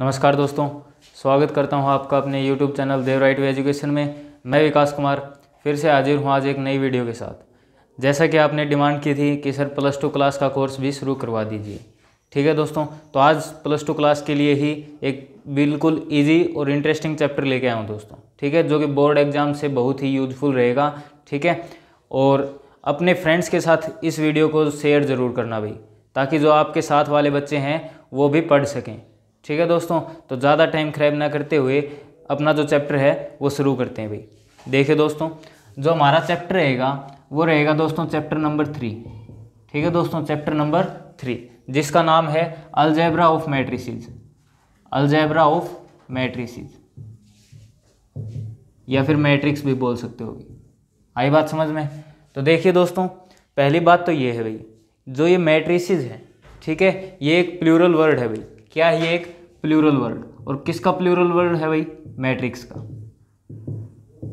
नमस्कार दोस्तों स्वागत करता हूं आपका अपने YouTube channel Dev right way education में मैं विकास कुमार फिर से हाजिर हूं आज एक नई वीडियो के साथ जैसा कि आपने डिमांड की थी कि सर प्लस टू क्लास का कोर्स भी शुरू करवा दीजिए ठीक है दोस्तों तो आज प्लस टू क्लास के लिए ही एक बिल्कुल ईजी और इंटरेस्टिंग चैप्टर लेके आया हूँ दोस्तों ठीक है जो कि बोर्ड एग्जाम से बहुत ही यूजफुल रहेगा ठीक है और अपने फ्रेंड्स के साथ इस वीडियो को शेयर ज़रूर करना भाई ताकि जो आपके साथ वाले बच्चे हैं वो भी पढ़ सकें ठीक है दोस्तों तो ज़्यादा टाइम खराब ना करते हुए अपना जो चैप्टर है वो शुरू करते हैं भाई देखिए दोस्तों जो हमारा चैप्टर रहेगा वो रहेगा दोस्तों चैप्टर नंबर थ्री ठीक है दोस्तों चैप्टर नंबर थ्री जिसका नाम है अलजैबरा ऑफ मैट्रिसीज अलजैबरा ऑफ मैट्रिसीज या फिर मैट्रिक्स भी बोल सकते हो आई बात समझ में तो देखिए दोस्तों पहली बात तो ये है भाई जो ये मैट्रिसेस है ठीक है ये एक प्लूरल वर्ड है भाई क्या ये एक प्लूरल वर्ड और किसका प्लूरल वर्ड है भाई मैट्रिक्स का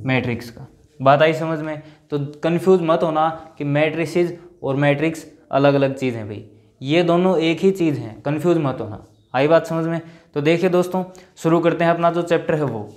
मैट्रिक्स का बात आई समझ में तो कंफ्यूज मत होना कि मैट्रिस और मैट्रिक्स अलग अलग चीज़ हैं भाई ये दोनों एक ही चीज़ हैं कंफ्यूज मत होना आई बात समझ में तो देखिए दोस्तों शुरू करते हैं अपना जो चैप्टर है वो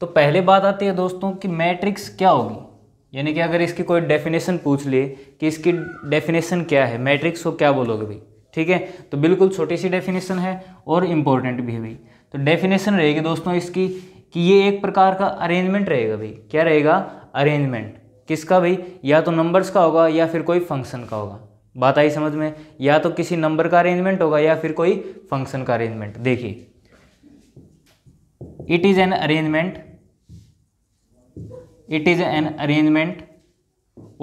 तो पहले बात आती है दोस्तों कि मैट्रिक्स क्या होगी यानी कि अगर इसकी कोई डेफिनेशन पूछ लिए कि इसकी डेफिनेशन क्या है मैट्रिक्स को क्या बोलोगे भाई ठीक है तो बिल्कुल छोटी सी डेफिनेशन है और इम्पोर्टेंट भी है भाई तो डेफिनेशन रहेगी दोस्तों इसकी कि ये एक प्रकार का अरेंजमेंट रहेगा भाई क्या रहेगा अरेंजमेंट किसका भाई या तो नंबर्स का होगा या फिर कोई फंक्शन का होगा बात आई समझ में या तो किसी नंबर का अरेंजमेंट होगा या फिर कोई फंक्शन का अरेंजमेंट देखिए it is an arrangement it is an arrangement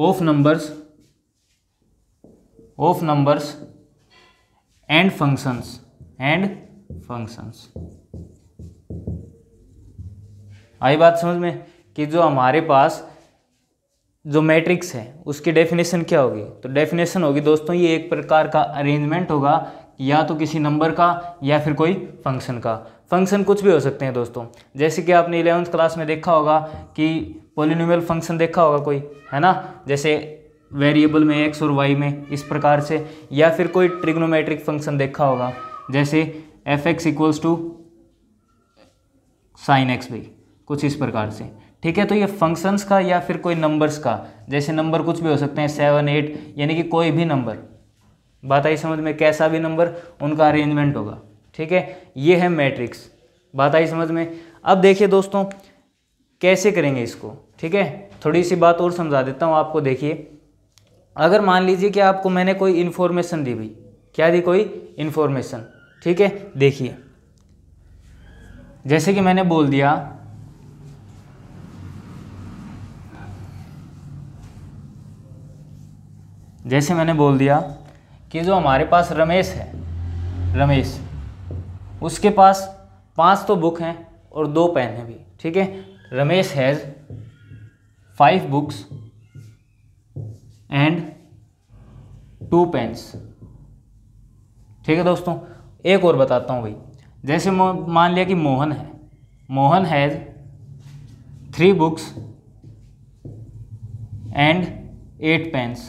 of numbers of numbers and functions and functions आई बात समझ में कि जो हमारे पास जो मैट्रिक्स है उसकी डेफिनेशन क्या होगी तो डेफिनेशन होगी दोस्तों ये एक प्रकार का अरेंजमेंट होगा या तो किसी नंबर का या फिर कोई फंक्शन का फंक्शन कुछ भी हो सकते हैं दोस्तों जैसे कि आपने इलेवंथ क्लास में देखा होगा कि पोलिनोमियल फंक्शन देखा होगा कोई है ना जैसे वेरिएबल में एक्स और वाई में इस प्रकार से या फिर कोई ट्रिग्नोमेट्रिक फंक्शन देखा होगा जैसे F X equals to sine X भी कुछ इस प्रकार से ठीक है तो ये फंक्शंस का या फिर कोई नंबर्स का जैसे नंबर कुछ भी हो सकते हैं सेवन एट यानी कि कोई भी नंबर बात आई समझ में कैसा भी नंबर उनका अरेंजमेंट होगा ठीक है ये है मैट्रिक्स बात आई समझ में अब देखिए दोस्तों कैसे करेंगे इसको ठीक है थोड़ी सी बात और समझा देता हूँ आपको देखिए अगर मान लीजिए कि आपको मैंने कोई इन्फॉर्मेशन दी भाई क्या दी कोई इन्फॉर्मेशन ठीक है देखिए जैसे कि मैंने बोल दिया जैसे मैंने बोल दिया कि जो हमारे पास रमेश है रमेश उसके पास पांच तो बुक हैं और दो पेन हैं भी ठीक है Ramesh has five books and two pens ठीक है दोस्तों एक और बताता हूँ भाई जैसे मान लिया कि मोहन है Mohan has three books and eight pens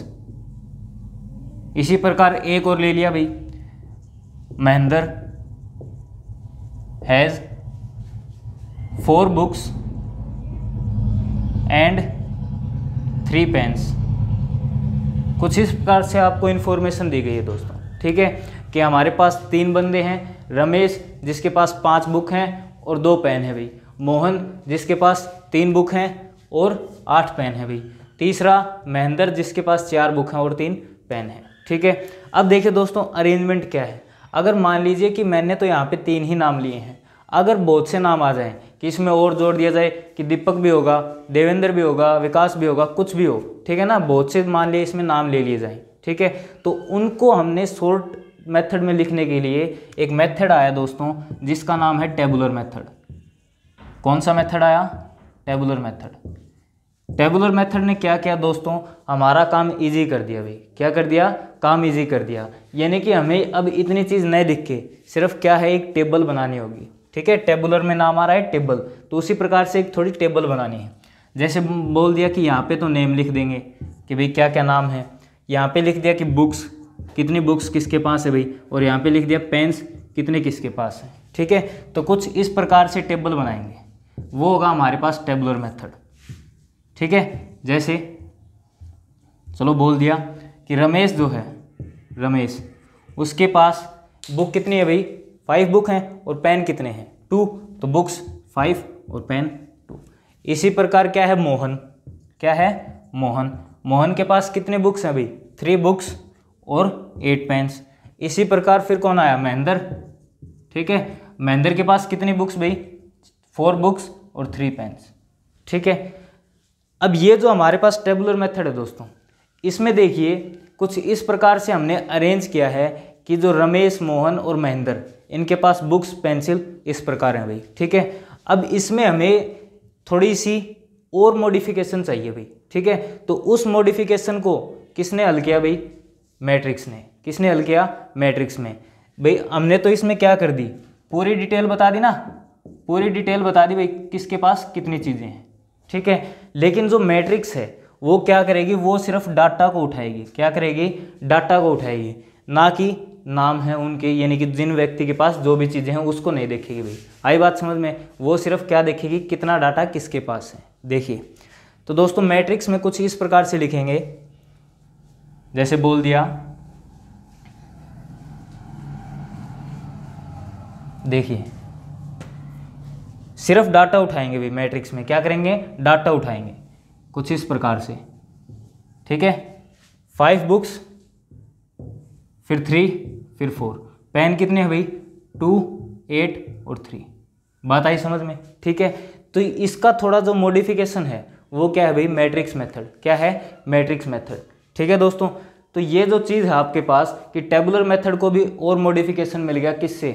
इसी प्रकार एक और ले लिया भाई Mahendra has four books and three pens कुछ इस प्रकार से आपको इन्फॉर्मेशन दी गई है दोस्तों ठीक है कि हमारे पास तीन बंदे हैं रमेश जिसके पास पाँच बुक हैं और दो पेन है भाई मोहन जिसके पास तीन बुक हैं और आठ पेन है भाई तीसरा महेंद्र जिसके पास चार बुक हैं और तीन पेन है ठीक है अब देखिए दोस्तों अरेंजमेंट क्या है अगर मान लीजिए कि मैंने तो यहाँ पे तीन ही नाम लिए हैं अगर बहुत से नाम आ जाएं कि इसमें और जोर दिया जाए कि दीपक भी होगा देवेंद्र भी होगा विकास भी होगा कुछ भी हो ठीक है ना बहुत से मान लिए इसमें नाम ले लिए जाए ठीक है तो उनको हमने शॉर्ट मेथड में लिखने के लिए एक मेथड आया दोस्तों जिसका नाम है टेबुलर मेथड कौन सा मेथड आया टेबुलर मेथड टेबुलर मेथड ने क्या किया दोस्तों हमारा काम इजी कर दिया भाई क्या कर दिया काम इजी कर दिया यानी कि हमें अब इतनी चीज़ नहीं दिखे सिर्फ क्या है एक टेबल बनानी होगी ठीक है टेबुलर में नाम आ रहा है टेबल तो उसी प्रकार से एक थोड़ी टेबल बनानी है जैसे बोल दिया कि यहाँ पे तो नेम लिख देंगे कि भाई क्या क्या नाम है यहाँ पे लिख दिया कि बुक्स कितनी बुक्स किसके पास है भाई और यहाँ पे लिख दिया पेन्स कितने किसके पास है ठीक है तो कुछ इस प्रकार से टेबल बनाएंगे वो होगा हमारे पास टेबुलर मेथड ठीक है जैसे चलो बोल दिया कि रमेश जो है रमेश उसके पास बुक कितनी है भाई फाइव बुक हैं और पेन कितने हैं टू तो बुक्स फाइव और पेन टू इसी प्रकार क्या है मोहन क्या है मोहन मोहन के पास कितने बुक्स हैं भाई थ्री बुक्स और एट पेन्स इसी प्रकार फिर कौन आया महेंद्र ठीक है महेंद्र के पास कितनी बुक्स भाई फोर बुक्स और थ्री पेन्स ठीक है अब ये जो हमारे पास टेबुलर मेथड है दोस्तों इसमें देखिए कुछ इस प्रकार से हमने अरेंज किया है कि जो रमेश मोहन और महेंद्र इनके पास बुक्स पेंसिल इस प्रकार हैं भाई ठीक है अब इसमें हमें थोड़ी सी और मॉडिफिकेशन चाहिए भाई ठीक है तो उस मॉडिफिकेशन को किसने हल किया भाई मैट्रिक्स ने किसने हल किया मैट्रिक्स में भाई हमने तो इसमें क्या कर दी पूरी डिटेल बता दी ना पूरी डिटेल बता दी भाई किसके पास कितनी चीज़ें हैं ठीक है लेकिन जो मैट्रिक्स है वो क्या करेगी वो सिर्फ डाटा को उठाएगी क्या करेगी डाटा को उठाएगी ना कि नाम है उनके यानी कि जिन व्यक्ति के पास जो भी चीज़ें हैं उसको नहीं देखेगी भाई आई बात समझ में वो सिर्फ क्या देखेगी कितना डाटा किसके पास है देखिए तो दोस्तों मैट्रिक्स में कुछ इस प्रकार से लिखेंगे जैसे बोल दिया देखिए सिर्फ डाटा उठाएंगे भी मैट्रिक्स में क्या करेंगे डाटा उठाएंगे कुछ इस प्रकार से ठीक है फाइव बुक्स फिर थ्री फिर फोर पेन कितने हैं भाई टू एट और थ्री बात आई समझ में ठीक है तो इसका थोड़ा जो मॉडिफिकेशन है वो क्या है भाई मैट्रिक्स मेथड क्या है मैट्रिक्स मेथड ठीक है दोस्तों तो ये जो चीज़ है आपके पास कि टेबुलर मेथड को भी और मॉडिफिकेशन मिल गया किससे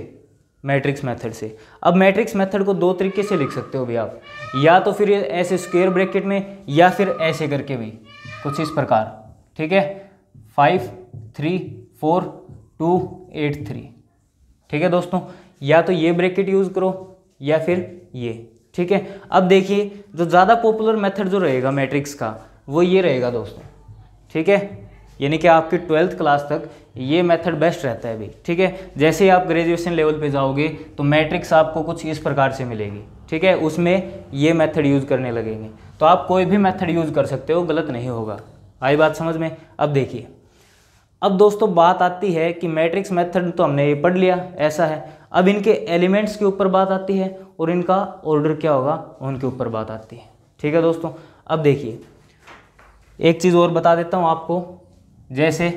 मैट्रिक्स मेथड से अब मैट्रिक्स मेथड को दो तरीके से लिख सकते हो भी आप या तो फिर ऐसे स्क्वेयर ब्रैकेट में या फिर ऐसे करके भी कुछ इस प्रकार ठीक है five three four two eight three ठीक है दोस्तों या तो ये ब्रैकेट यूज़ करो या फिर ये ठीक है अब देखिए जो ज़्यादा पॉपुलर मेथड जो रहेगा मैट्रिक्स का वो ये रहेगा दोस्तों ठीक है यानी कि आपकी ट्वेल्थ क्लास तक ये मेथड बेस्ट रहता है अभी ठीक है जैसे ही आप ग्रेजुएशन लेवल पे जाओगे तो मैट्रिक्स आपको कुछ इस प्रकार से मिलेगी ठीक है उसमें ये मेथड यूज़ करने लगेंगे तो आप कोई भी मेथड यूज़ कर सकते हो गलत नहीं होगा आई बात समझ में अब देखिए अब दोस्तों बात आती है कि मैट्रिक्स मेथड तो हमने ये पढ़ लिया ऐसा है अब इनके एलिमेंट्स के ऊपर बात आती है और इनका ऑर्डर क्या होगा उनके ऊपर बात आती है ठीक है दोस्तों अब देखिए एक चीज़ और बता देता हूं आपको जैसे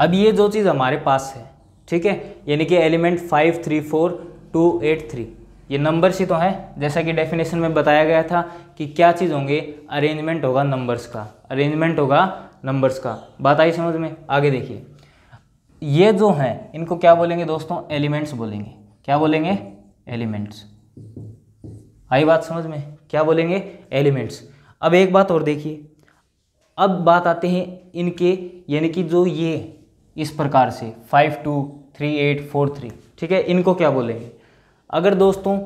अब ये जो चीज़ हमारे पास है ठीक है यानी कि element five three four two eight three ये नंबर ही तो हैं जैसा कि डेफिनेशन में बताया गया था कि क्या चीज़ होंगे अरेंजमेंट होगा नंबर्स का अरेंजमेंट होगा नंबर्स का बात आई समझ में आगे देखिए ये जो हैं इनको क्या बोलेंगे दोस्तों एलिमेंट्स बोलेंगे क्या बोलेंगे एलिमेंट्स आई बात समझ में क्या बोलेंगे एलिमेंट्स अब एक बात और देखिए अब बात आते हैं इनके यानी कि जो ये इस प्रकार से five two three eight four three ठीक है इनको क्या बोलेंगे अगर दोस्तों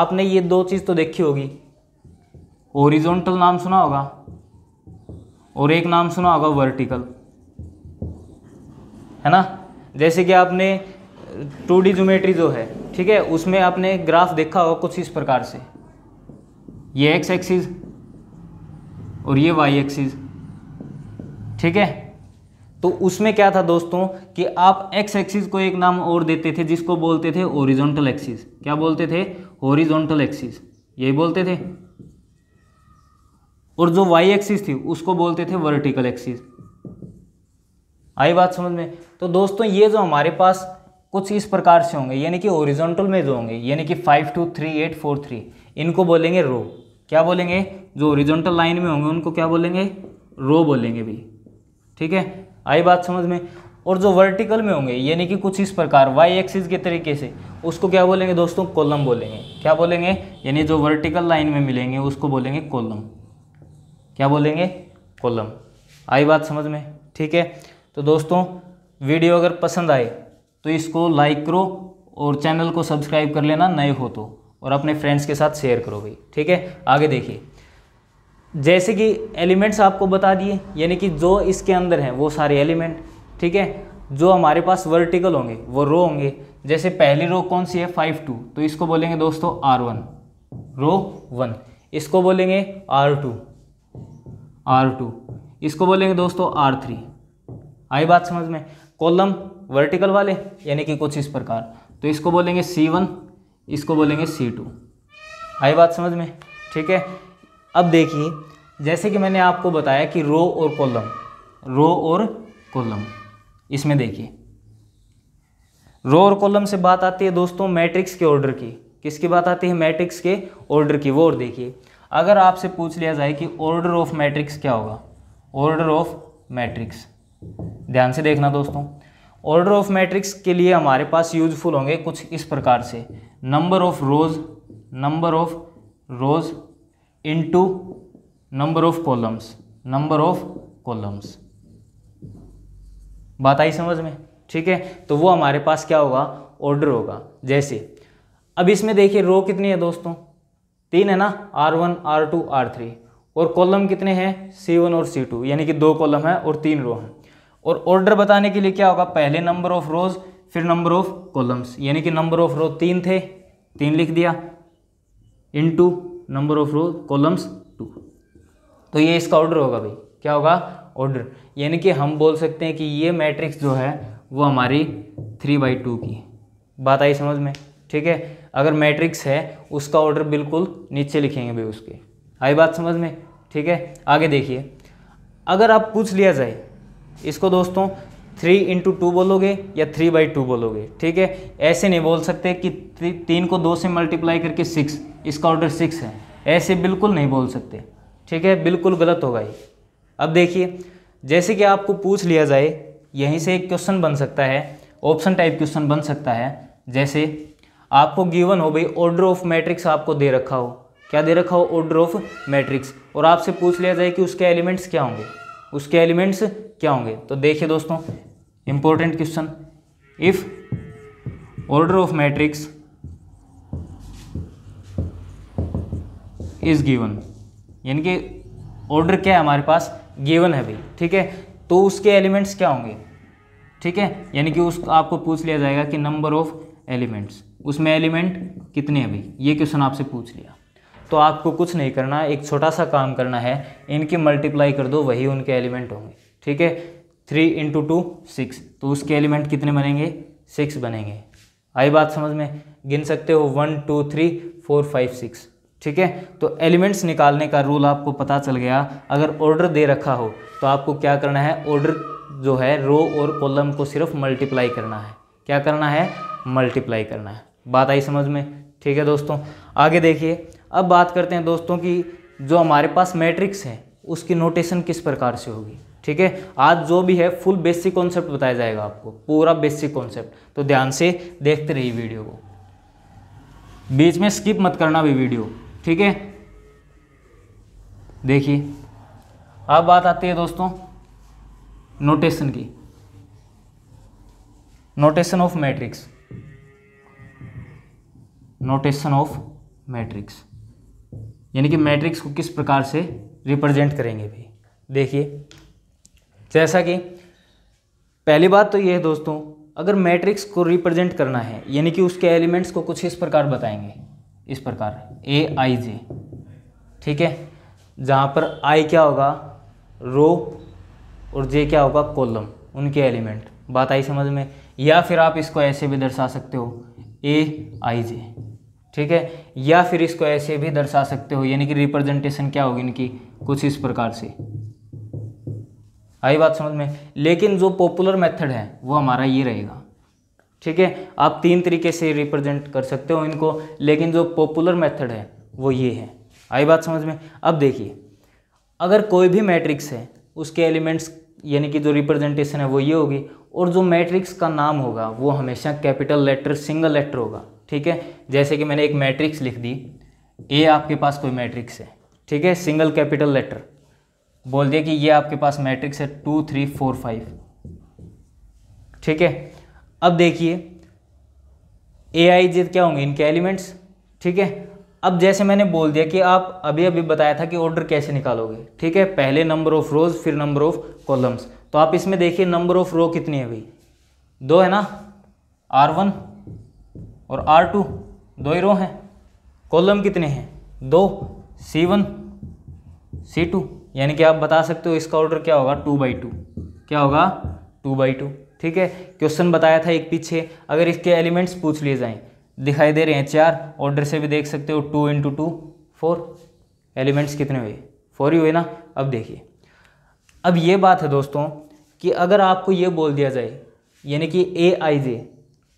आपने ये दो चीज़ तो देखी होगी ओरिजोनटल नाम सुना होगा और एक नाम सुना होगा वर्टिकल है ना जैसे कि आपने टू डी जोमेट्री जो है ठीक है उसमें आपने ग्राफ देखा होगा कुछ इस प्रकार से ये एक्स एक्सिस और ये वाई एक्सिस ठीक है तो उसमें क्या था दोस्तों कि आप एक्स एक्सिस को एक नाम और देते थे जिसको बोलते थे ओरिजोनटल एक्सिस क्या बोलते थे ओरिजोनटल एक्सिस यही बोलते थे और जो वाई एक्सिस थी उसको बोलते थे वर्टिकल एक्सिस आई बात समझ में तो दोस्तों ये जो हमारे पास कुछ इस प्रकार से होंगे यानी कि ओरिजोनटल में जो होंगे यानी कि five two three eight four three इनको बोलेंगे रो क्या बोलेंगे जो ओरिजेंटल लाइन में होंगे उनको क्या बोलेंगे रो बोलेंगे भी ठीक है आई बात समझ में और जो वर्टिकल में होंगे यानी कि कुछ इस प्रकार वाई एक्सिस के तरीके से उसको क्या बोलेंगे दोस्तों कोलम बोलेंगे क्या बोलेंगे यानी जो वर्टिकल लाइन में मिलेंगे उसको बोलेंगे कोलम क्या बोलेंगे कॉलम आई बात समझ में ठीक है तो दोस्तों वीडियो अगर पसंद आए तो इसको लाइक करो और चैनल को सब्सक्राइब कर लेना नए हो तो और अपने फ्रेंड्स के साथ शेयर करो भाई ठीक है आगे देखिए जैसे कि एलिमेंट्स आपको बता दिए यानी कि जो इसके अंदर हैं वो सारे एलिमेंट ठीक है जो हमारे पास वर्टिकल होंगे वो रो होंगे जैसे पहली रो कौन सी है फाइव टू तो इसको बोलेंगे दोस्तों आर वन रो वन इसको बोलेंगे आर टू आर टू इसको बोलेंगे दोस्तों आर थ्री आई बात समझ में कॉलम वर्टिकल वाले यानी कि कुछ इस प्रकार तो इसको बोलेंगे सी वन इसको बोलेंगे सी टू आई बात समझ में ठीक है अब देखिए जैसे कि मैंने आपको बताया कि रो और कॉलम रो और कॉलम इसमें देखिए रो और कॉलम से बात आती है दोस्तों मैट्रिक्स के ऑर्डर की किसकी बात आती है मैट्रिक्स के ऑर्डर की वो और देखिए अगर आपसे पूछ लिया जाए कि ऑर्डर ऑफ मैट्रिक्स क्या होगा ऑर्डर ऑफ मैट्रिक्स ध्यान से देखना दोस्तों ऑर्डर ऑफ मैट्रिक्स के लिए हमारे पास यूजफुल होंगे कुछ इस प्रकार से number of rows number of rows into number of columns number of columns बात आई समझ में ठीक है तो वो हमारे पास क्या होगा ऑर्डर होगा जैसे अब इसमें देखिए रो कितनी है दोस्तों तीन है ना R one R two R three और कॉलम कितने हैं सी वन और सी टू यानी कि दो कॉलम है और तीन रो हैं और ऑर्डर बताने के लिए क्या होगा पहले नंबर ऑफ रोज फिर नंबर ऑफ कॉलम्स यानी कि नंबर ऑफ रो तीन थे तीन लिख दिया into number of row columns two तो ये इसका ऑर्डर होगा भाई क्या होगा ऑर्डर यानी कि हम बोल सकते हैं कि ये मैट्रिक्स जो है वो हमारी थ्री बाई टू की बात आई समझ में ठीक है अगर मैट्रिक्स है उसका ऑर्डर बिल्कुल नीचे लिखेंगे भाई उसके आई बात समझ में ठीक है आगे देखिए अगर आप पूछ लिया जाए इसको दोस्तों थ्री इंटू टू बोलोगे या थ्री बाई टू बोलोगे ठीक है ऐसे नहीं बोल सकते कि ती, तीन को दो से मल्टीप्लाई करके सिक्स इसका ऑर्डर सिक्स है ऐसे बिल्कुल नहीं बोल सकते ठीक है बिल्कुल गलत होगा ये अब देखिए जैसे कि आपको पूछ लिया जाए यहीं से एक क्वेश्चन बन सकता है ऑप्शन टाइप क्वेश्चन बन सकता है जैसे आपको गिवन हो भाई ऑर्डर ऑफ मैट्रिक्स आपको दे रखा हो क्या दे रखा हो ऑर्डर ऑफ मैट्रिक्स और आपसे पूछ लिया जाए कि उसके एलिमेंट्स क्या होंगे उसके एलिमेंट्स क्या होंगे तो देखिए दोस्तों important question if order of matrix is given यानी कि ऑर्डर क्या है हमारे पास गिवन है भाई ठीक है तो उसके एलिमेंट्स क्या होंगे ठीक है यानी कि उस आपको पूछ लिया जाएगा कि नंबर ऑफ एलिमेंट्स उसमें एलिमेंट कितने अभी ये क्वेश्चन आपसे पूछ लिया तो आपको कुछ नहीं करना एक छोटा सा काम करना है इनकी मल्टीप्लाई कर दो वही उनके एलिमेंट होंगे ठीक है थ्री इंटू टू सिक्स तो उसके एलिमेंट कितने बनेंगे सिक्स बनेंगे आई बात समझ में गिन सकते हो one two three four five six ठीक है तो एलिमेंट्स निकालने का रूल आपको पता चल गया अगर ऑर्डर दे रखा हो तो आपको क्या करना है ऑर्डर जो है रो और कॉलम को सिर्फ मल्टीप्लाई करना है क्या करना है मल्टीप्लाई करना है बात आई समझ में ठीक है दोस्तों आगे देखिए अब बात करते हैं दोस्तों की जो हमारे पास मैट्रिक्स है उसकी नोटेशन किस प्रकार से होगी ठीक है आज जो भी है फुल बेसिक कॉन्सेप्ट बताया जाएगा आपको पूरा बेसिक कॉन्सेप्ट तो ध्यान से देखते रहिए वीडियो को बीच में स्किप मत करना भी वीडियो ठीक है देखिए अब बात आती है दोस्तों नोटेशन की notation of matrix notation of matrix यानी कि मैट्रिक्स को किस प्रकार से रिप्रेजेंट करेंगे भी देखिए जैसा कि पहली बात तो ये है दोस्तों अगर मैट्रिक्स को रिप्रेजेंट करना है यानी कि उसके एलिमेंट्स को कुछ इस प्रकार बताएंगे इस प्रकार ए आई जे ठीक है जहाँ पर आई क्या होगा रो और जे क्या होगा कॉलम उनके एलिमेंट बात आई समझ में या फिर आप इसको ऐसे भी दर्शा सकते हो ए आई जे ठीक है या फिर इसको ऐसे भी दर्शा सकते हो यानी कि रिप्रेजेंटेशन क्या होगी इनकी कुछ इस प्रकार से आई बात समझ में लेकिन जो पॉपुलर मेथड है वो हमारा ये रहेगा ठीक है आप तीन तरीके से रिप्रेजेंट कर सकते हो इनको लेकिन जो पॉपुलर मेथड है वो ये है आई बात समझ में अब देखिए अगर कोई भी मैट्रिक्स है उसके एलिमेंट्स यानी कि जो रिप्रेजेंटेशन है वो ये होगी और जो मैट्रिक्स का नाम होगा वो हमेशा कैपिटल लेटर सिंगल लेटर होगा ठीक है जैसे कि मैंने एक मैट्रिक्स लिख दी ए आपके पास कोई मैट्रिक्स है ठीक है सिंगल कैपिटल लेटर बोल दिया कि ये आपके पास मैट्रिक्स है टू थ्री फोर फाइव ठीक है अब देखिए ए आई जी क्या होंगे इनके एलिमेंट्स ठीक है अब जैसे मैंने बोल दिया कि आप अभी अभी बताया था कि ऑर्डर कैसे निकालोगे ठीक है पहले नंबर ऑफ रोज फिर नंबर ऑफ कॉलम्स तो आप इसमें देखिए नंबर ऑफ रो कितनी है भाई दो है ना आर वन और आर टू दो ही रो हैं कॉलम कितने हैं दो सी वन सी टू यानी कि आप बता सकते हो इसका ऑर्डर क्या होगा टू बाई टू क्या होगा टू बाई टू ठीक है क्वेश्चन बताया था एक पीछे अगर इसके एलिमेंट्स पूछ लिए जाएं दिखाई दे रहे हैं चार ऑर्डर से भी देख सकते हो two into two four elements कितने हुए फोर ही हुए ना अब देखिए अब ये बात है दोस्तों कि अगर आपको ये बोल दिया जाए यानी कि ए आई जे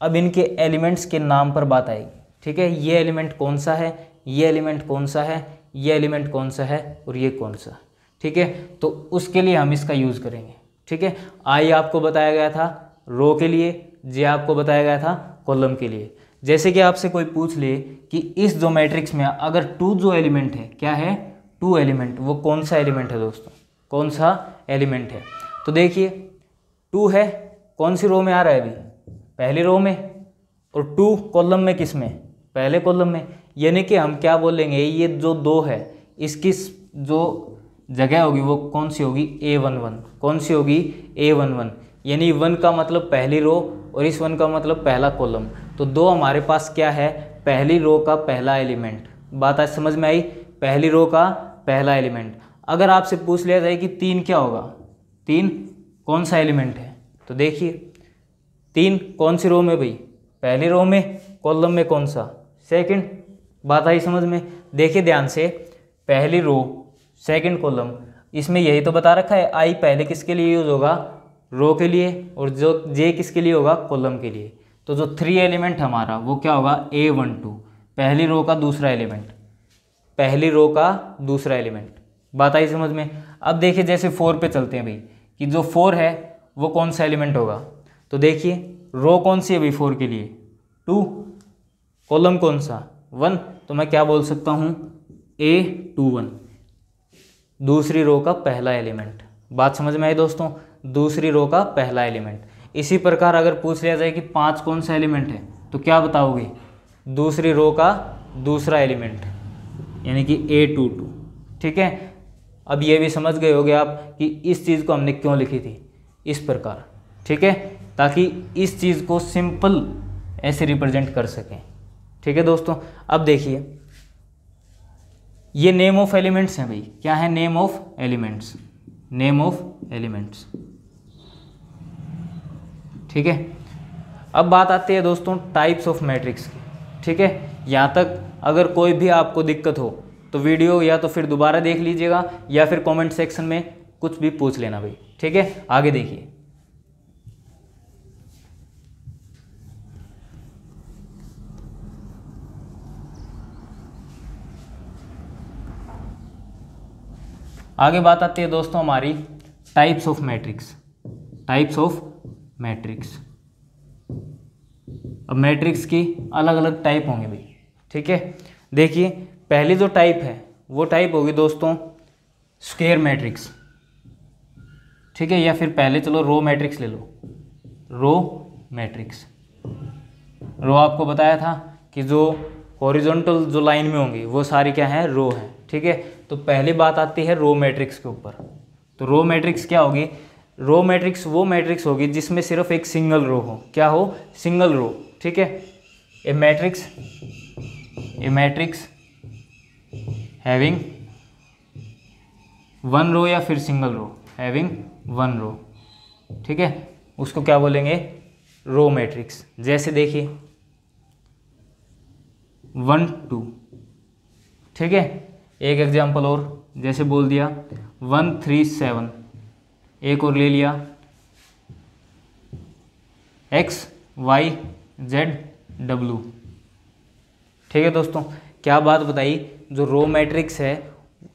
अब इनके एलिमेंट्स के नाम पर बात आएगी ठीक है ये एलिमेंट कौन सा है ये एलिमेंट कौन सा है ये एलिमेंट कौन सा है और ये कौन सा ठीक है तो उसके लिए हम इसका यूज़ करेंगे ठीक है आई आपको बताया गया था रो के लिए जे आपको बताया गया था कॉलम के लिए जैसे कि आपसे कोई पूछ ले कि इस जो मैट्रिक्स में अगर टू जो एलिमेंट है क्या है टू एलिमेंट वो कौन सा एलिमेंट है दोस्तों कौन सा एलिमेंट है तो देखिए टू है कौन सी रो में आ रहा है अभी पहले रो में और टू कॉलम में किस में पहले कॉलम में यानी कि हम क्या बोलेंगे ये जो दो है इसकी जो जगह होगी वो कौन सी होगी ए वन वन कौन सी होगी ए वन वन यानी वन का मतलब पहली रो और इस वन का मतलब पहला कॉलम तो दो हमारे पास क्या है पहली रो का पहला एलिमेंट बात आज समझ में आई पहली रो का पहला एलिमेंट अगर आपसे पूछ लिया जाए कि तीन क्या होगा तीन कौन सा एलिमेंट है तो देखिए तीन कौन सी रो में भाई पहली रो में कॉलम में कौन सा सेकंड बात आई समझ में देखिए ध्यान से पहली रो सेकंड कॉलम इसमें यही तो बता रखा है आई पहले किसके लिए यूज़ होगा रो के लिए और जो जे किसके लिए होगा कॉलम के लिए तो जो थ्री एलिमेंट हमारा वो क्या होगा ए वन टू पहली रो का दूसरा एलिमेंट पहली रो का दूसरा एलिमेंट बात आई समझ में अब देखिए जैसे फोर पे चलते हैं भाई कि जो फोर है वो कौन सा एलिमेंट होगा तो देखिए रो कौन सी है बी फोर के लिए टू कॉलम कौन सा वन तो मैं क्या बोल सकता हूँ ए टू वन दूसरी रो का पहला एलिमेंट बात समझ में आई दोस्तों दूसरी रो का पहला एलिमेंट इसी प्रकार अगर पूछ लिया जाए कि पाँच कौन सा एलिमेंट है तो क्या बताओगे दूसरी रो का दूसरा एलिमेंट यानी कि ए टू टू ठीक है अब ये भी समझ गए होगे आप कि इस चीज़ को हमने क्यों लिखी थी इस प्रकार ठीक है ताकि इस चीज़ को सिंपल ऐसे रिप्रेजेंट कर सकें ठीक है दोस्तों अब देखिए ये नेम ऑफ एलिमेंट्स हैं भाई क्या है name of elements name of elements ठीक है अब बात आती है दोस्तों टाइप्स ऑफ मैट्रिक्स की ठीक है यहाँ तक अगर कोई भी आपको दिक्कत हो तो वीडियो या तो फिर दोबारा देख लीजिएगा या फिर कमेंट सेक्शन में कुछ भी पूछ लेना भाई ठीक है आगे देखिए आगे बात आती है दोस्तों हमारी types of matrix types of matrix अब मैट्रिक्स की अलग अलग टाइप होंगे भाई ठीक है देखिए पहली जो टाइप है वो टाइप होगी दोस्तों स्क्वेयर मैट्रिक्स ठीक है या फिर पहले चलो रो मैट्रिक्स ले लो रो मैट्रिक्स रो आपको बताया था कि जो हॉरिजॉन्टल जो लाइन में होंगी वो सारी क्या है रो है ठीक है तो पहली बात आती है रो मैट्रिक्स के ऊपर तो रो मैट्रिक्स क्या होगी रो मैट्रिक्स वो मैट्रिक्स होगी जिसमें सिर्फ एक सिंगल रो हो क्या हो सिंगल रो ठीक है a matrix a matrix having one row या फिर single row having one row ठीक है उसको क्या बोलेंगे रो मैट्रिक्स जैसे देखिए वन टू ठीक है एक एग्जाम्पल और जैसे बोल दिया वन थ्री सेवन एक और ले लिया एक्स वाई जेड डब्लू ठीक है दोस्तों क्या बात बताई जो रो मैट्रिक्स है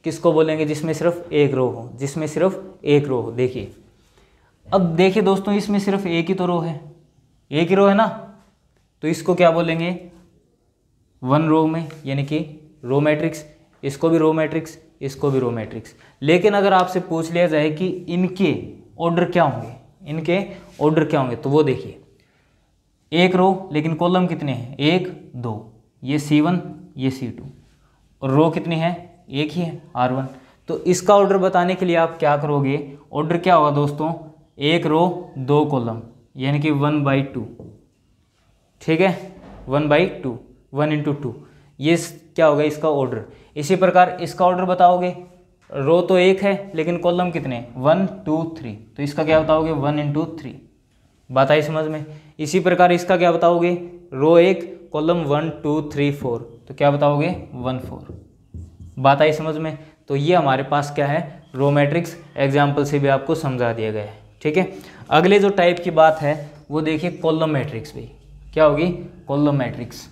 किसको बोलेंगे जिसमें सिर्फ एक रो हो जिसमें सिर्फ एक रो हो देखिए अब देखिए दोस्तों इसमें सिर्फ एक ही तो रो है एक ही रो है ना तो इसको क्या बोलेंगे वन रो में यानी कि रो मैट्रिक्स इसको भी रो मैट्रिक्स इसको भी रो मैट्रिक्स लेकिन अगर आपसे पूछ लिया जाए कि इनके ऑर्डर क्या होंगे इनके ऑर्डर क्या होंगे तो वो देखिए एक रो लेकिन कॉलम कितने हैं एक दो ये सी वन ये सी टू और रो कितने हैं एक ही है आर वन तो इसका ऑर्डर बताने के लिए आप क्या करोगे ऑर्डर क्या होगा दोस्तों एक रो दो कॉलम यानी कि वन बाई टू ठीक है one by two one into two ये क्या होगा इसका ऑर्डर इसी प्रकार इसका ऑर्डर बताओगे रो तो एक है लेकिन कॉलम कितने वन टू थ्री तो इसका क्या बताओगे वन इंटू थ्री बात आई समझ में इसी प्रकार इसका क्या बताओगे रो एक column one two three four तो क्या बताओगे वन फोर बात आई समझ में तो ये हमारे पास क्या है रो मैट्रिक्स एग्जाम्पल से भी आपको समझा दिया गया है ठीक है अगले जो टाइप की बात है वो देखिए कॉलम मैट्रिक्स भी क्या होगी कॉलम मैट्रिक्स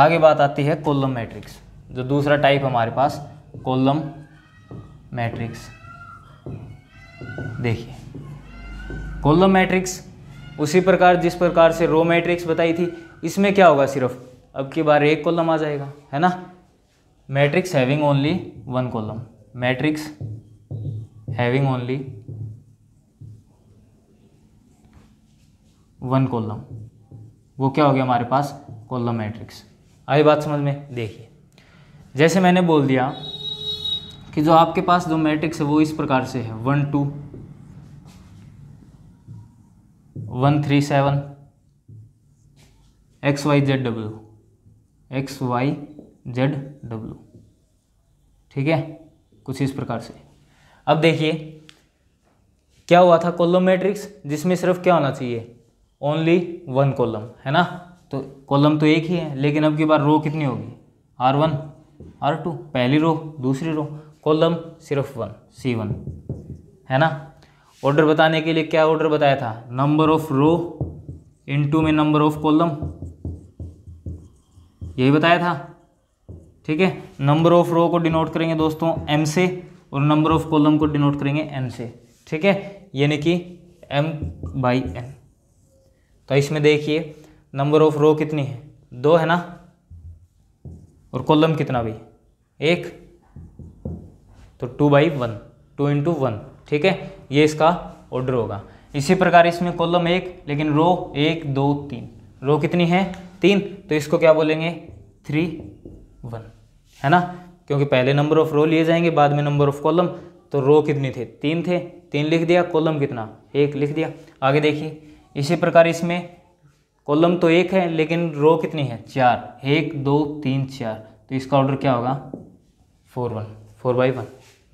आगे बात आती है कोलम मैट्रिक्स जो दूसरा टाइप हमारे पास कोलम मैट्रिक्स देखिए कोलम मैट्रिक्स उसी प्रकार जिस प्रकार से रो मैट्रिक्स बताई थी इसमें क्या होगा सिर्फ अब की बार एक कोलम आ जाएगा है ना matrix having only one column matrix having only one column वो क्या हो गया हमारे पास कोलम मैट्रिक्स आई बात समझ में देखिए जैसे मैंने बोल दिया कि जो आपके पास जो मैट्रिक्स है वो इस प्रकार से है one two one three seven X Y Z W X Y Z W ठीक है कुछ इस प्रकार से अब देखिए क्या हुआ था कॉलम मैट्रिक्स जिसमें सिर्फ क्या होना चाहिए ओनली वन कॉलम है ना तो कॉलम तो एक ही है लेकिन अब की बार रो कितनी होगी आर वन आर टू पहली रो दूसरी रो कॉलम सिर्फ वन सी वन है ना ऑर्डर बताने के लिए क्या ऑर्डर बताया था नंबर ऑफ रो इनटू में नंबर ऑफ कॉलम यही बताया था ठीक है नंबर ऑफ रो को डिनोट करेंगे दोस्तों एम से और नंबर ऑफ कॉलम को डिनोट करेंगे एन से ठीक है यानी कि एम बाई एन तो इसमें देखिए नंबर ऑफ रो कितनी है दो है ना और कॉलम कितना भी एक तो two by one two into one ठीक है ये इसका ऑर्डर होगा इसी प्रकार इसमें कॉलम एक लेकिन रो एक दो तीन रो कितनी है तीन तो इसको क्या बोलेंगे थ्री वन है ना क्योंकि पहले नंबर ऑफ रो लिए जाएंगे बाद में नंबर ऑफ कॉलम तो रो कितनी थे तीन थे तीन लिख दिया कॉलम कितना एक लिख दिया आगे देखिए इसी प्रकार इसमें कॉलम तो एक है लेकिन रो कितनी है चार एक दो तीन चार तो इसका ऑर्डर क्या होगा four one four by one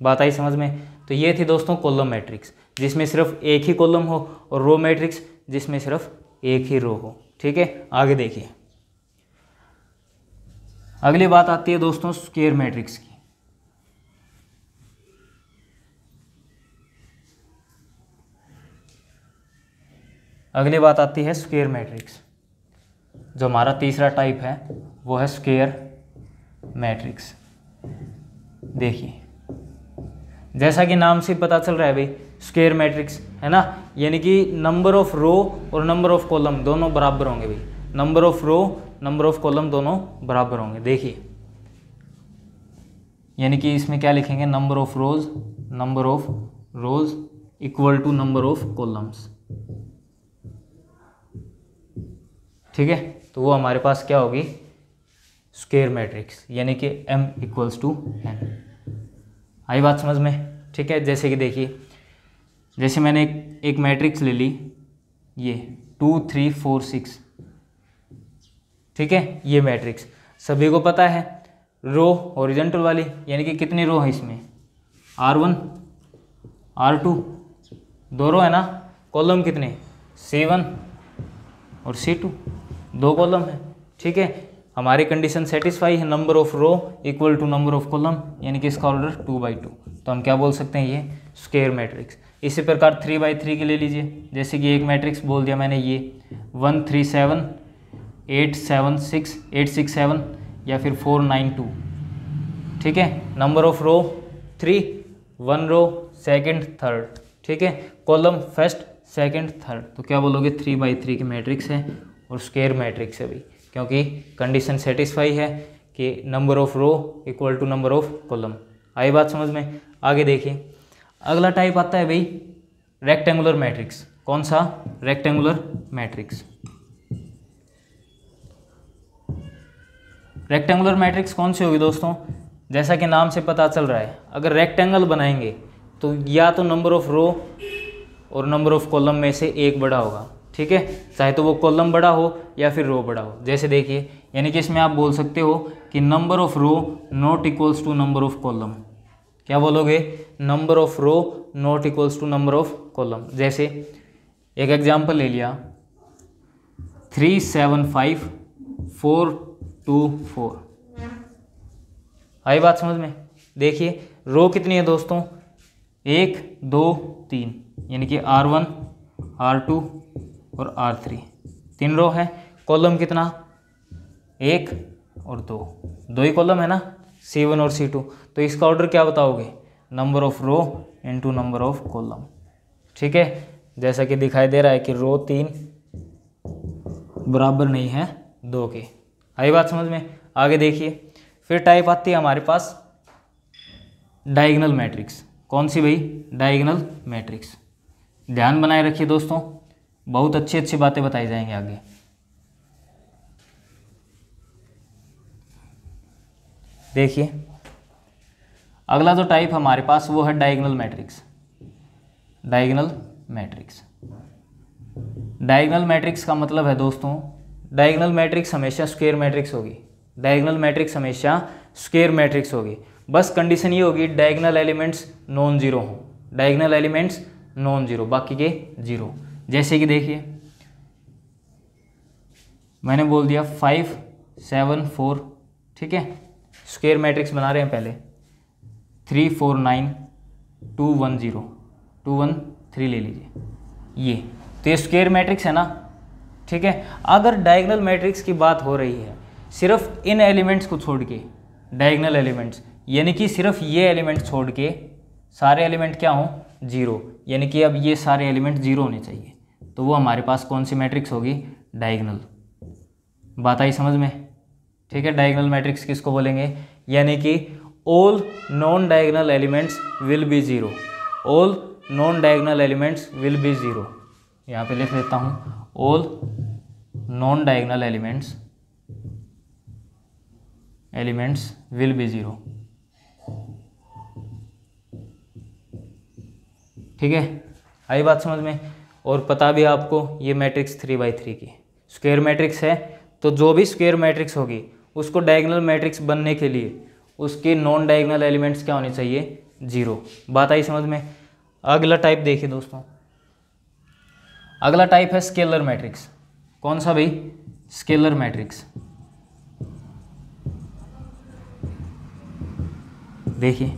बात आई समझ में तो ये थी दोस्तों कॉलम मैट्रिक्स जिसमें सिर्फ एक ही कॉलम हो और रो मैट्रिक्स जिसमें सिर्फ एक ही रो हो ठीक है आगे देखिए अगली बात आती है दोस्तों स्केयर मैट्रिक्स की अगली बात आती है स्केयर मैट्रिक्स जो हमारा तीसरा टाइप है वो है स्केयर मैट्रिक्स देखिए जैसा कि नाम से पता चल रहा है भाई स्केयर मैट्रिक्स है ना यानी कि नंबर ऑफ रो और नंबर ऑफ कॉलम दोनों बराबर होंगे भाई number of row number of column दोनों बराबर होंगे देखिए यानी कि इसमें क्या लिखेंगे number of rows number of rows equal to number of columns ठीक है तो वो हमारे पास क्या होगी स्केयर मैट्रिक्स यानी कि एम इक्वल्स टू एन आई बात समझ में ठीक है जैसे कि देखिए जैसे मैंने एक, एक मैट्रिक्स ले ली ये टू थ्री फोर सिक्स ठीक है ये मैट्रिक्स सभी को पता है रो ओरिजेंटल वाली यानी कि कितनी रो है इसमें आर वन आर टू दो रो है ना कॉलम कितने सी वन और सी टू दो कॉलम है ठीक है हमारी कंडीशन सेटिस्फाई है number of row equal to number of column यानी कि इसका ऑर्डर टू बाई टू तो हम क्या बोल सकते हैं ये स्केयर मैट्रिक्स इसी प्रकार थ्री बाई थ्री के ले लीजिए जैसे कि एक मैट्रिक्स बोल दिया मैंने ये one three seven eight seven six eight six seven या फिर फोर नाइन टू ठीक है number of row three one row second third ठीक है कॉलम फर्स्ट सेकेंड थर्ड तो क्या बोलोगे थ्री बाई थ्री की मैट्रिक्स है और स्केयर मैट्रिक्स से भी क्योंकि कंडीशन सेटिस्फाई है कि number of row equal to number of column आई बात समझ में आगे देखिए अगला टाइप आता है भाई रेक्टेंगुलर मैट्रिक्स कौन सा रेक्टेंगुलर मैट्रिक्स रेक्टेंगुलर मैट्रिक्स कौन सी होगी दोस्तों जैसा कि नाम से पता चल रहा है अगर रेक्टेंगल बनाएंगे तो या तो नंबर ऑफ रो और नंबर ऑफ कॉलम में से एक बड़ा होगा ठीक है चाहे तो वो कॉलम बड़ा हो या फिर रो बड़ा हो जैसे देखिए यानी कि इसमें आप बोल सकते हो कि number of row not equals to number of column क्या बोलोगे number of row not equals to number of column जैसे एक एग्जाम्पल ले लिया three seven five four two four आई बात समझ में देखिए रो कितनी है दोस्तों एक दो तीन यानी कि आर वन आर टू और आर थ्री तीन रो है कॉलम कितना एक और दो दो ही कॉलम है ना सी वन और सी टू तो इसका ऑर्डर क्या बताओगे number of row into number of column ठीक है जैसा कि दिखाई दे रहा है कि रो तीन बराबर नहीं है दो के आई बात समझ में आगे देखिए फिर टाइप आती है हमारे पास डायगनल मैट्रिक्स कौन सी भाई डायगनल मैट्रिक्स ध्यान बनाए रखिए दोस्तों बहुत अच्छी अच्छी बातें बताई जाएंगी आगे देखिए अगला जो टाइप हमारे पास वो है diagonal matrix diagonal matrix diagonal matrix का मतलब है दोस्तों डायगनल मैट्रिक्स हमेशा स्क्वेयर मैट्रिक्स होगी डायगनल मैट्रिक्स हमेशा स्क्वेयर मैट्रिक्स होगी बस कंडीशन ये होगी डायगनल एलिमेंट्स नॉन जीरो हों डायगनल एलिमेंट्स नॉन जीरो बाकी के जीरो जैसे कि देखिए मैंने बोल दिया फाइव सेवन फोर ठीक है स्क्वेयर मैट्रिक्स बना रहे हैं पहले three four nine two one zero two one three ले लीजिए ये तो ये स्क्वेयर मैट्रिक्स है ना ठीक है अगर डायगनल मैट्रिक्स की बात हो रही है सिर्फ इन एलिमेंट्स को छोड़ के डायगनल एलिमेंट्स यानी कि सिर्फ ये एलिमेंट छोड़ के सारे एलिमेंट क्या हों जीरो यानी कि अब ये सारे एलिमेंट जीरो होने चाहिए तो वो हमारे पास कौन सी मैट्रिक्स होगी डायगनल बात आई समझ में ठीक है डायगनल मैट्रिक्स किसको बोलेंगे यानी कि all non diagonal elements will be zero all non diagonal elements will be zero यहाँ पे लिख लेता हूँ all non diagonal elements elements will be zero ठीक है आई बात समझ में और पता भी आपको ये मैट्रिक्स थ्री बाई थ्री की स्क्वेयर मैट्रिक्स है तो जो भी स्क्वेयर मैट्रिक्स होगी उसको डायगनल मैट्रिक्स बनने के लिए उसके नॉन डायगनल एलिमेंट्स क्या होने चाहिए जीरो बात आई समझ में अगला टाइप देखिए दोस्तों अगला टाइप है स्केलर मैट्रिक्स कौन सा भाई स्केलर मैट्रिक्स देखिए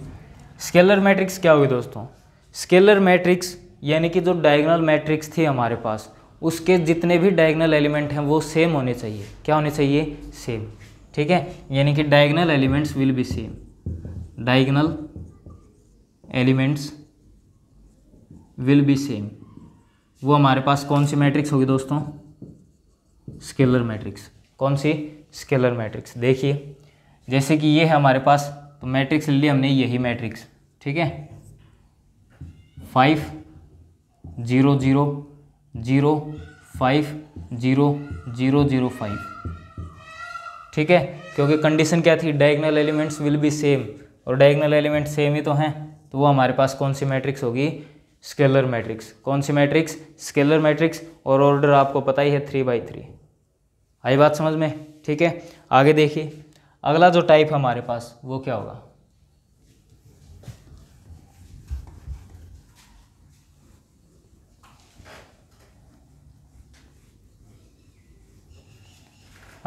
स्केलर मैट्रिक्स क्या होगी दोस्तों स्केलर मैट्रिक्स यानी कि जो डायगनल मैट्रिक्स थी हमारे पास उसके जितने भी डायगनल एलिमेंट हैं वो सेम होने चाहिए क्या होने चाहिए सेम ठीक है यानी कि diagonal elements will be same diagonal elements will be same वो हमारे पास कौन सी मैट्रिक्स होगी दोस्तों स्केलर मैट्रिक्स कौन सी स्केलर मैट्रिक्स देखिए जैसे कि ये है हमारे पास तो मैट्रिक्स ले ली हमने यही मैट्रिक्स ठीक है five zero zero zero five zero zero zero five ठीक है क्योंकि कंडीशन क्या थी diagonal elements will be same और डायगनल एलिमेंट सेम ही तो हैं तो वो हमारे पास कौन सी मैट्रिक्स होगी स्केलर मैट्रिक्स कौन सी मैट्रिक्स स्केलर मैट्रिक्स और ऑर्डर आपको पता ही है थ्री बाई थ्री आई बात समझ में ठीक है आगे देखिए अगला जो टाइप है हमारे पास वो क्या होगा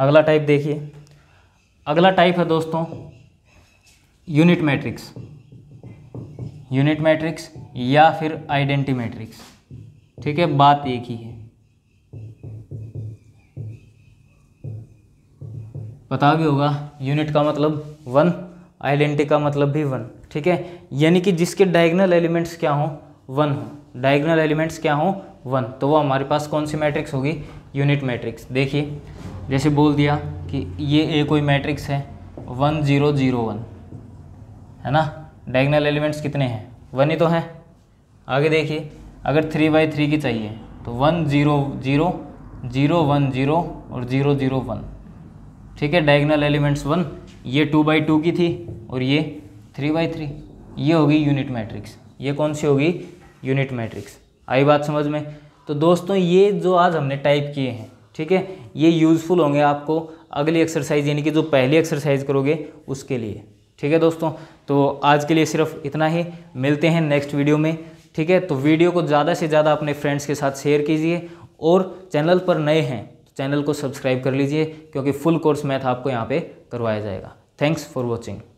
अगला टाइप देखिए अगला टाइप है दोस्तों यूनिट मैट्रिक्स यूनिट मैट्रिक्स या फिर आइडेंटी मैट्रिक्स ठीक है बात एक ही है पता भी होगा यूनिट का मतलब वन आइडेंटी का मतलब भी वन ठीक है यानी कि जिसके डायगनल एलिमेंट्स क्या हों वन हो डायगनल एलिमेंट्स क्या हों वन तो वो हमारे पास कौन सी मैट्रिक्स होगी यूनिट मैट्रिक्स देखिए जैसे बोल दिया कि ये ए कोई मैट्रिक्स है वन ज़ीरो ज़ीरो वन है ना डायगनल एलिमेंट्स कितने हैं वन ही तो हैं आगे देखिए अगर थ्री बाई थ्री की चाहिए तो one zero zero zero one zero और ज़ीरो ज़ीरो वन ठीक है डायगनल एलिमेंट्स वन ये टू बाई टू की थी और ये थ्री बाई थ्री ये होगी यूनिट मैट्रिक्स ये कौन सी होगी यूनिट मैट्रिक्स आई बात समझ में तो दोस्तों ये जो आज हमने टाइप किए हैं ठीक है ये यूज़फुल होंगे आपको अगली एक्सरसाइज यानी कि जो पहली एक्सरसाइज करोगे उसके लिए ठीक है दोस्तों तो आज के लिए सिर्फ इतना ही मिलते हैं नेक्स्ट वीडियो में ठीक है तो वीडियो को ज़्यादा से ज़्यादा अपने फ्रेंड्स के साथ शेयर कीजिए और चैनल पर नए हैं तो चैनल को सब्सक्राइब कर लीजिए क्योंकि फुल कोर्स मैथ आपको यहाँ पर करवाया जाएगा थैंक्स फॉर वॉचिंग